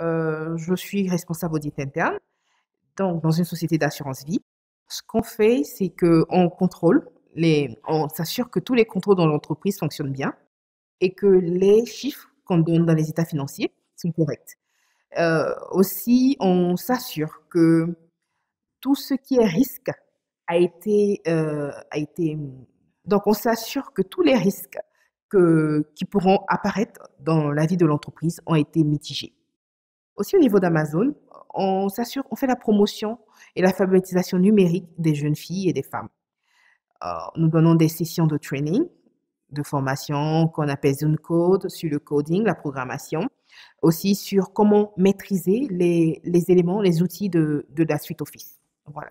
Euh, je suis responsable audit interne, donc dans une société d'assurance vie. Ce qu'on fait, c'est qu'on contrôle, on s'assure que tous les contrôles dans l'entreprise fonctionnent bien et que les chiffres qu'on donne dans les états financiers sont corrects. Euh, aussi, on s'assure que tout ce qui est risque a été, euh, Donc, on s'assure que tous les risques qui pourront apparaître dans la vie de l'entreprise ont été mitigés. Aussi au niveau d'Amazon, on s'assure, on fait la promotion et l'alphabétisation numérique des jeunes filles et des femmes. Euh, nous donnons des sessions de training, de formation qu'on appelle Zone Code, sur le coding, la programmation, aussi sur comment maîtriser les, éléments, les outils de, de la suite Office. Voilà.